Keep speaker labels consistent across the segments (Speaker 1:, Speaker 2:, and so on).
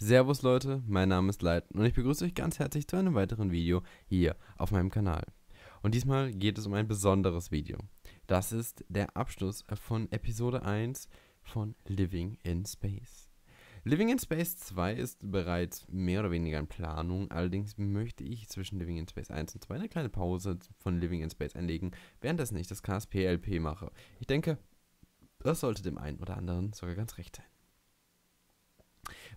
Speaker 1: Servus Leute, mein Name ist Leiten und ich begrüße euch ganz herzlich zu einem weiteren Video hier auf meinem Kanal. Und diesmal geht es um ein besonderes Video. Das ist der Abschluss von Episode 1 von Living in Space. Living in Space 2 ist bereits mehr oder weniger in Planung, allerdings möchte ich zwischen Living in Space 1 und 2 eine kleine Pause von Living in Space einlegen, währenddessen ich das KSP-LP mache. Ich denke, das sollte dem einen oder anderen sogar ganz recht sein.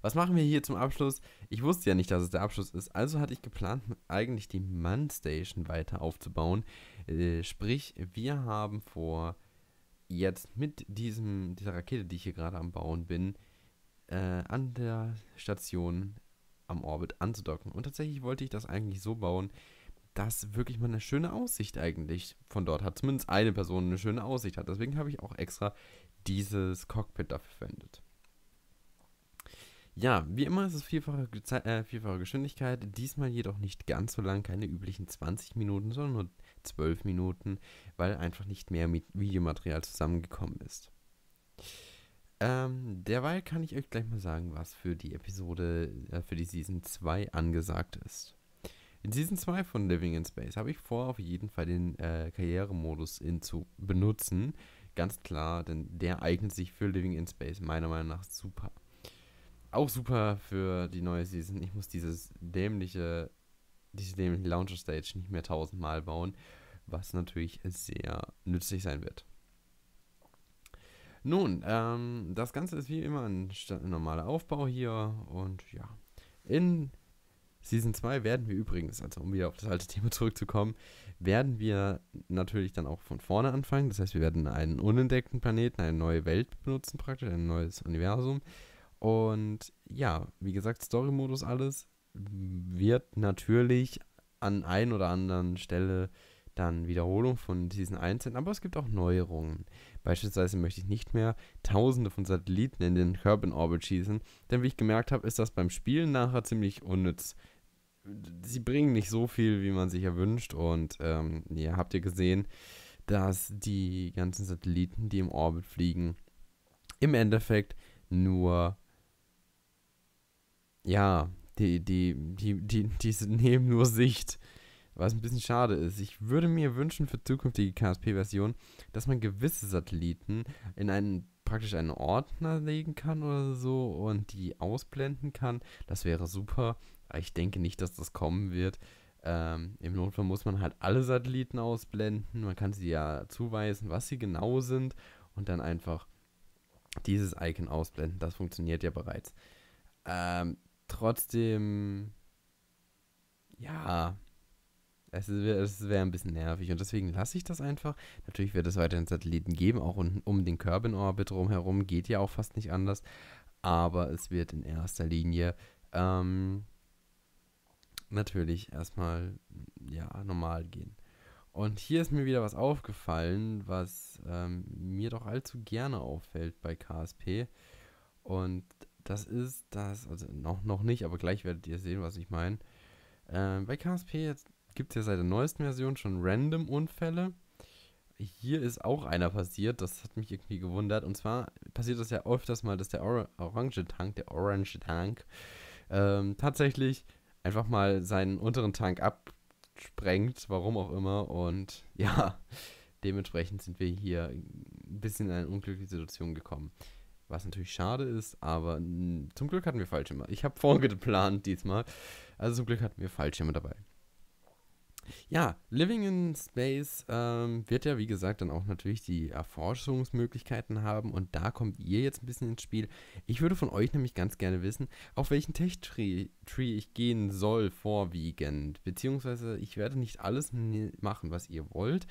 Speaker 1: Was machen wir hier zum Abschluss? Ich wusste ja nicht, dass es der Abschluss ist. Also hatte ich geplant, eigentlich die Man Station weiter aufzubauen. Äh, sprich, wir haben vor, jetzt mit diesem, dieser Rakete, die ich hier gerade am Bauen bin, äh, an der Station am Orbit anzudocken. Und tatsächlich wollte ich das eigentlich so bauen, dass wirklich mal eine schöne Aussicht eigentlich von dort hat. Zumindest eine Person eine schöne Aussicht hat. Deswegen habe ich auch extra dieses Cockpit dafür verwendet. Ja, wie immer ist es vierfache, äh, vielfache Geschwindigkeit, diesmal jedoch nicht ganz so lang, keine üblichen 20 Minuten, sondern nur 12 Minuten, weil einfach nicht mehr Videomaterial zusammengekommen ist. Ähm, derweil kann ich euch gleich mal sagen, was für die Episode, äh, für die Season 2 angesagt ist. In Season 2 von Living in Space habe ich vor, auf jeden Fall den äh, Karrieremodus zu benutzen. Ganz klar, denn der eignet sich für Living in Space meiner Meinung nach super auch super für die neue Season. Ich muss dieses dämliche, diese dämliche Launcher Stage nicht mehr tausendmal bauen, was natürlich sehr nützlich sein wird. Nun, ähm, das Ganze ist wie immer ein normaler Aufbau hier und ja. In Season 2 werden wir übrigens, also um wieder auf das alte Thema zurückzukommen, werden wir natürlich dann auch von vorne anfangen. Das heißt, wir werden einen unentdeckten Planeten, eine neue Welt benutzen praktisch, ein neues Universum. Und ja, wie gesagt, Story-Modus alles wird natürlich an ein oder anderen Stelle dann Wiederholung von diesen Einzelnen, aber es gibt auch Neuerungen. Beispielsweise möchte ich nicht mehr tausende von Satelliten in den Kerbin Orbit schießen, denn wie ich gemerkt habe, ist das beim Spielen nachher ziemlich unnütz. Sie bringen nicht so viel, wie man sich erwünscht und ähm, ja, habt ja gesehen, dass die ganzen Satelliten, die im Orbit fliegen, im Endeffekt nur ja, die, die, die, die, die nehmen nur Sicht. Was ein bisschen schade ist. Ich würde mir wünschen für zukünftige KSP-Versionen, dass man gewisse Satelliten in einen praktisch einen Ordner legen kann oder so und die ausblenden kann. Das wäre super. Ich denke nicht, dass das kommen wird. Ähm, Im Notfall muss man halt alle Satelliten ausblenden. Man kann sie ja zuweisen, was sie genau sind und dann einfach dieses Icon ausblenden. Das funktioniert ja bereits. Ähm, trotzdem, ja, es, es wäre ein bisschen nervig und deswegen lasse ich das einfach. Natürlich wird es weiterhin Satelliten geben, auch um, um den Kerbin-Orbit herum geht ja auch fast nicht anders. Aber es wird in erster Linie ähm, natürlich erstmal ja, normal gehen. Und hier ist mir wieder was aufgefallen, was ähm, mir doch allzu gerne auffällt bei KSP. Und das ist das, also noch, noch nicht, aber gleich werdet ihr sehen, was ich meine. Ähm, bei KSP gibt es ja seit der neuesten Version schon random Unfälle. Hier ist auch einer passiert, das hat mich irgendwie gewundert. Und zwar passiert das ja öfters mal, dass der Or orange Tank, der orange Tank, ähm, tatsächlich einfach mal seinen unteren Tank absprengt, warum auch immer. Und ja, dementsprechend sind wir hier ein bisschen in eine unglückliche Situation gekommen. Was natürlich schade ist, aber zum Glück hatten wir Fallschirme. Ich habe vorgeplant diesmal. Also zum Glück hatten wir Fallschirme dabei. Ja, Living in Space ähm, wird ja, wie gesagt, dann auch natürlich die Erforschungsmöglichkeiten haben und da kommt ihr jetzt ein bisschen ins Spiel. Ich würde von euch nämlich ganz gerne wissen, auf welchen Tech-Tree ich gehen soll vorwiegend. Beziehungsweise, ich werde nicht alles machen, was ihr wollt,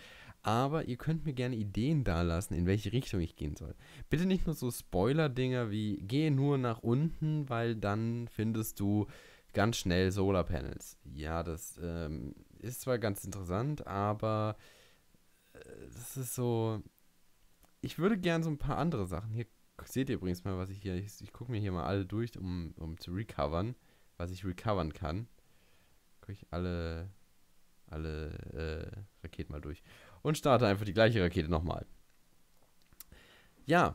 Speaker 1: aber ihr könnt mir gerne Ideen dalassen, in welche Richtung ich gehen soll. Bitte nicht nur so Spoiler-Dinger wie gehe nur nach unten, weil dann findest du ganz schnell Solarpanels. Ja, das ähm, ist zwar ganz interessant, aber äh, das ist so. Ich würde gerne so ein paar andere Sachen. Hier seht ihr übrigens mal, was ich hier. Ich, ich gucke mir hier mal alle durch, um, um zu recovern, was ich recovern kann. Guck ich alle alle äh, Raketen mal durch und starte einfach die gleiche Rakete nochmal. Ja,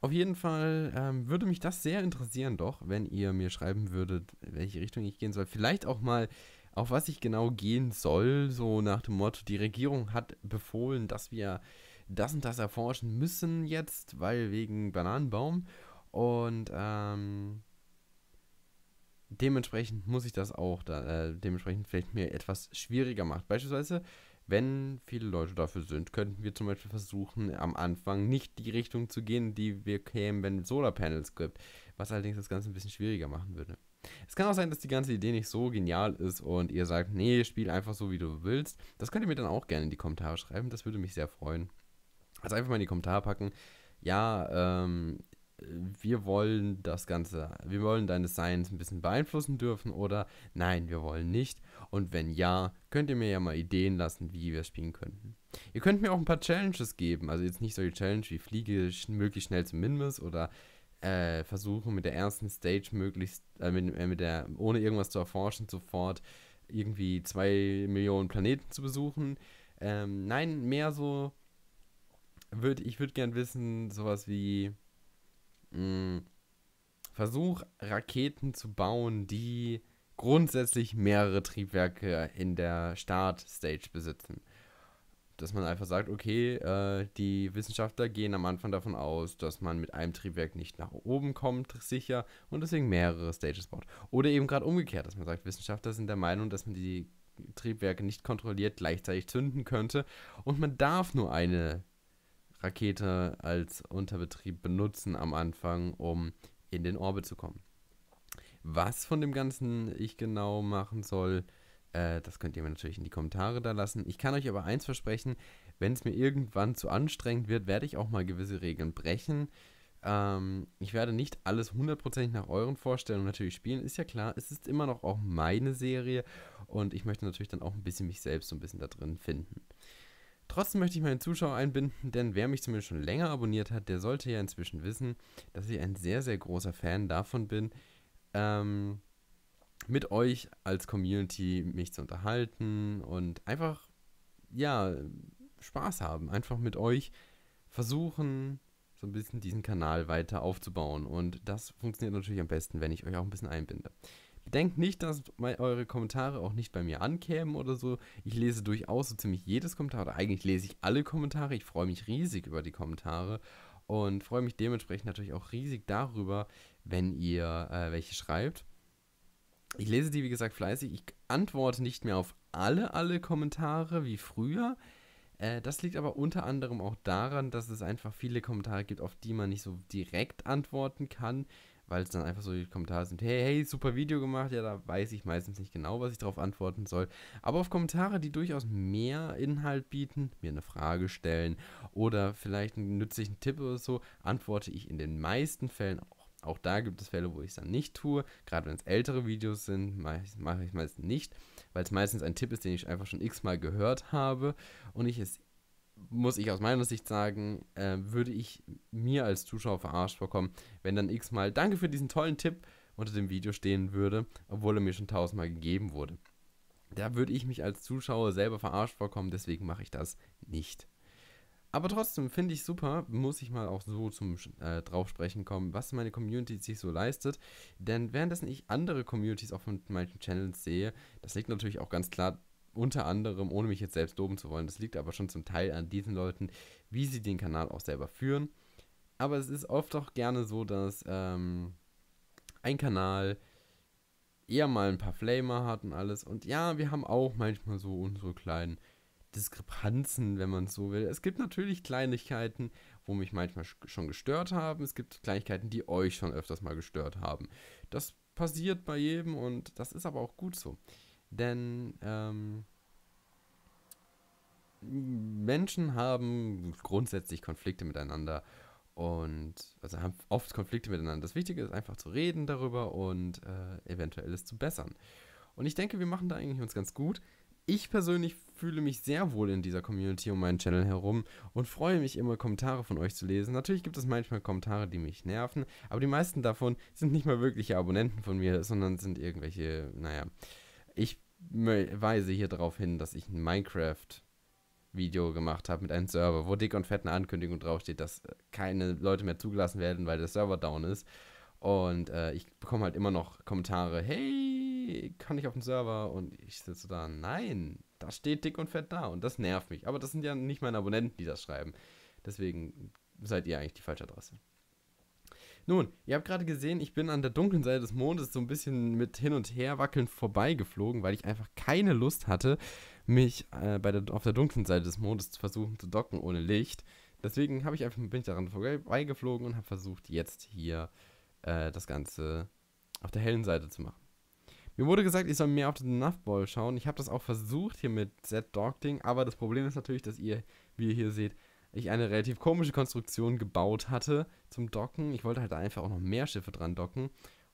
Speaker 1: auf jeden Fall ähm, würde mich das sehr interessieren, doch, wenn ihr mir schreiben würdet, in welche Richtung ich gehen soll. Vielleicht auch mal, auf was ich genau gehen soll, so nach dem Motto, die Regierung hat befohlen, dass wir das und das erforschen müssen jetzt, weil wegen Bananenbaum. Und ähm, dementsprechend muss ich das auch, da, äh, dementsprechend vielleicht mir etwas schwieriger machen. Beispielsweise wenn viele Leute dafür sind, könnten wir zum Beispiel versuchen, am Anfang nicht die Richtung zu gehen, die wir kämen, wenn es Solarpanels gibt. Was allerdings das Ganze ein bisschen schwieriger machen würde. Es kann auch sein, dass die ganze Idee nicht so genial ist und ihr sagt, nee, spiel einfach so, wie du willst. Das könnt ihr mir dann auch gerne in die Kommentare schreiben. Das würde mich sehr freuen. Also einfach mal in die Kommentare packen. Ja, ähm, wir wollen das Ganze, wir wollen deine Science ein bisschen beeinflussen dürfen oder nein, wir wollen nicht. Und wenn ja, könnt ihr mir ja mal Ideen lassen, wie wir spielen könnten. Ihr könnt mir auch ein paar Challenges geben, also jetzt nicht solche Challenges wie fliege möglichst schnell zum Minmus oder äh, versuche mit der ersten Stage möglichst, äh, mit, äh, mit der, ohne irgendwas zu erforschen, sofort irgendwie zwei Millionen Planeten zu besuchen. Ähm, nein, mehr so, würd, ich würde gern wissen, sowas wie, mh, mm. Versuch, Raketen zu bauen, die grundsätzlich mehrere Triebwerke in der Startstage besitzen. Dass man einfach sagt, okay, äh, die Wissenschaftler gehen am Anfang davon aus, dass man mit einem Triebwerk nicht nach oben kommt, sicher, und deswegen mehrere Stages baut. Oder eben gerade umgekehrt, dass man sagt, Wissenschaftler sind der Meinung, dass man die Triebwerke nicht kontrolliert gleichzeitig zünden könnte und man darf nur eine Rakete als Unterbetrieb benutzen am Anfang, um in den Orbit zu kommen. Was von dem Ganzen ich genau machen soll, äh, das könnt ihr mir natürlich in die Kommentare da lassen. Ich kann euch aber eins versprechen, wenn es mir irgendwann zu anstrengend wird, werde ich auch mal gewisse Regeln brechen. Ähm, ich werde nicht alles hundertprozentig nach euren Vorstellungen natürlich spielen, ist ja klar. Es ist immer noch auch meine Serie und ich möchte natürlich dann auch ein bisschen mich selbst so ein bisschen da drin finden. Trotzdem möchte ich meinen Zuschauer einbinden, denn wer mich zumindest schon länger abonniert hat, der sollte ja inzwischen wissen, dass ich ein sehr, sehr großer Fan davon bin, ähm, mit euch als Community mich zu unterhalten und einfach, ja, Spaß haben. Einfach mit euch versuchen, so ein bisschen diesen Kanal weiter aufzubauen. Und das funktioniert natürlich am besten, wenn ich euch auch ein bisschen einbinde. Denkt nicht, dass eure Kommentare auch nicht bei mir ankämen oder so. Ich lese durchaus so ziemlich jedes Kommentar oder eigentlich lese ich alle Kommentare. Ich freue mich riesig über die Kommentare und freue mich dementsprechend natürlich auch riesig darüber, wenn ihr äh, welche schreibt. Ich lese die, wie gesagt, fleißig. Ich antworte nicht mehr auf alle, alle Kommentare wie früher. Äh, das liegt aber unter anderem auch daran, dass es einfach viele Kommentare gibt, auf die man nicht so direkt antworten kann, weil es dann einfach so die Kommentare sind, hey, hey, super Video gemacht, ja, da weiß ich meistens nicht genau, was ich darauf antworten soll. Aber auf Kommentare, die durchaus mehr Inhalt bieten, mir eine Frage stellen oder vielleicht einen nützlichen Tipp oder so, antworte ich in den meisten Fällen auch. Auch da gibt es Fälle, wo ich es dann nicht tue. Gerade wenn es ältere Videos sind, mache ich es meistens nicht, weil es meistens ein Tipp ist, den ich einfach schon x-mal gehört habe und ich es muss ich aus meiner Sicht sagen, äh, würde ich mir als Zuschauer verarscht vorkommen, wenn dann x-mal Danke für diesen tollen Tipp unter dem Video stehen würde, obwohl er mir schon tausendmal gegeben wurde. Da würde ich mich als Zuschauer selber verarscht vorkommen, deswegen mache ich das nicht. Aber trotzdem finde ich super, muss ich mal auch so zum äh, drauf sprechen kommen, was meine Community sich so leistet. Denn währenddessen ich andere Communities auf von manchen Channels sehe, das liegt natürlich auch ganz klar unter anderem, ohne mich jetzt selbst loben zu wollen, das liegt aber schon zum Teil an diesen Leuten, wie sie den Kanal auch selber führen. Aber es ist oft auch gerne so, dass ähm, ein Kanal eher mal ein paar Flamer hat und alles. Und ja, wir haben auch manchmal so unsere kleinen Diskrepanzen, wenn man so will. Es gibt natürlich Kleinigkeiten, wo mich manchmal schon gestört haben. Es gibt Kleinigkeiten, die euch schon öfters mal gestört haben. Das passiert bei jedem und das ist aber auch gut so. Denn ähm, Menschen haben grundsätzlich Konflikte miteinander und also haben oft Konflikte miteinander. Das Wichtige ist einfach zu reden darüber und äh, eventuell es zu bessern. Und ich denke, wir machen da eigentlich uns ganz gut. Ich persönlich fühle mich sehr wohl in dieser Community um meinen Channel herum und freue mich immer, Kommentare von euch zu lesen. Natürlich gibt es manchmal Kommentare, die mich nerven, aber die meisten davon sind nicht mal wirkliche Abonnenten von mir, sondern sind irgendwelche, naja, äh, ich weise hier darauf hin, dass ich ein Minecraft-Video gemacht habe mit einem Server, wo dick und fett eine Ankündigung draufsteht, dass äh, keine Leute mehr zugelassen werden, weil der Server down ist. Und äh, ich bekomme halt immer noch Kommentare, hey, kann ich auf den Server? Und ich sitze da, nein, da steht dick und fett da. Und das nervt mich. Aber das sind ja nicht meine Abonnenten, die das schreiben. Deswegen seid ihr eigentlich die falsche Adresse. Nun, ihr habt gerade gesehen, ich bin an der dunklen Seite des Mondes so ein bisschen mit hin und her wackeln vorbeigeflogen, weil ich einfach keine Lust hatte, mich äh, bei der, auf der dunklen Seite des Mondes zu versuchen zu docken ohne Licht. Deswegen habe ich einfach bin ich daran vorbeigeflogen und habe versucht, jetzt hier äh, das Ganze auf der hellen Seite zu machen. Mir wurde gesagt, ich soll mehr auf den Nuffball schauen. Ich habe das auch versucht hier mit Z-Dog-Ding, aber das Problem ist natürlich, dass ihr, wie ihr hier seht, ich eine relativ komische Konstruktion gebaut hatte zum Docken. Ich wollte halt einfach auch noch mehr Schiffe dran docken.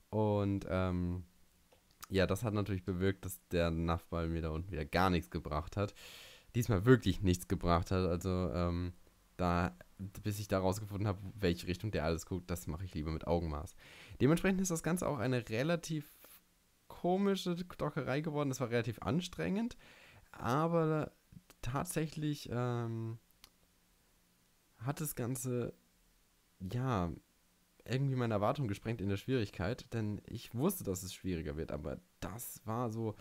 Speaker 1: Und ähm, ja, das hat natürlich bewirkt, dass der Naftball mir da unten wieder gar nichts gebracht hat. Diesmal wirklich nichts gebracht hat. Also, ähm, da, bis ich da rausgefunden habe, welche Richtung der alles guckt, das mache ich lieber mit Augenmaß. Dementsprechend ist das Ganze auch eine relativ komische Dockerei geworden. Das war relativ anstrengend, aber tatsächlich ähm, hat das Ganze, ja, irgendwie meine Erwartung gesprengt in der Schwierigkeit, denn ich wusste, dass es schwieriger wird, aber das war so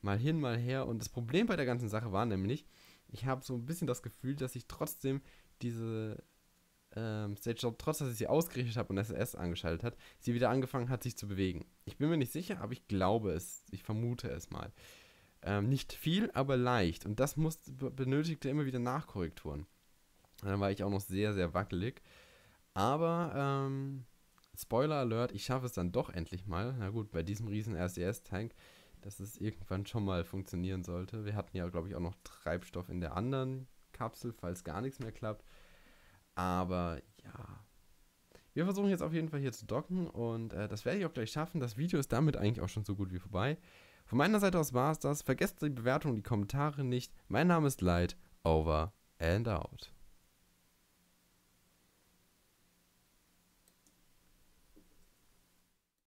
Speaker 1: mal hin, mal her. Und das Problem bei der ganzen Sache war nämlich, ich habe so ein bisschen das Gefühl, dass ich trotzdem diese ähm, Stage Job, trotz dass ich sie ausgerichtet habe und SS angeschaltet hat, sie wieder angefangen hat, sich zu bewegen. Ich bin mir nicht sicher, aber ich glaube es. Ich vermute es mal. Ähm, nicht viel, aber leicht. Und das musste, benötigte immer wieder Nachkorrekturen. Dann war ich auch noch sehr, sehr wackelig. Aber, ähm, Spoiler Alert, ich schaffe es dann doch endlich mal. Na gut, bei diesem riesen RCS-Tank, dass es irgendwann schon mal funktionieren sollte. Wir hatten ja, glaube ich, auch noch Treibstoff in der anderen Kapsel, falls gar nichts mehr klappt. Aber ja. Wir versuchen jetzt auf jeden Fall hier zu docken und äh, das werde ich auch gleich schaffen. Das Video ist damit eigentlich auch schon so gut wie vorbei. Von meiner Seite aus war es das. Vergesst die Bewertung, und die Kommentare nicht. Mein Name ist Light. Over and out.